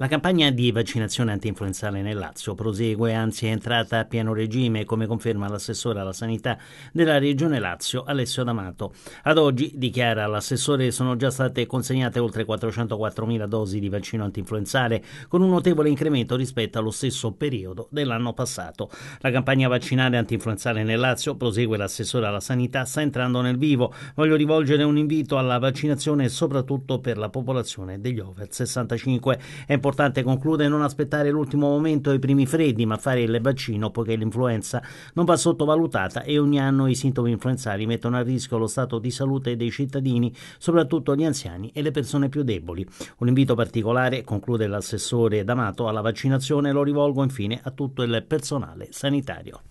La campagna di vaccinazione antinfluenzale nel Lazio prosegue, anzi è entrata a pieno regime, come conferma l'assessore alla sanità della Regione Lazio, Alessio D'Amato. Ad oggi, dichiara l'assessore, sono già state consegnate oltre 404.000 dosi di vaccino antinfluenzale, con un notevole incremento rispetto allo stesso periodo dell'anno passato. La campagna vaccinale antinfluenzale nel Lazio, prosegue l'assessore alla sanità, sta entrando nel vivo. Voglio rivolgere un invito alla vaccinazione soprattutto per la popolazione degli over 65. È importante conclude non aspettare l'ultimo momento i primi freddi, ma fare il vaccino poiché l'influenza non va sottovalutata e ogni anno i sintomi influenzali mettono a rischio lo stato di salute dei cittadini, soprattutto gli anziani e le persone più deboli. Un invito particolare, conclude l'assessore D'Amato, alla vaccinazione lo rivolgo infine a tutto il personale sanitario.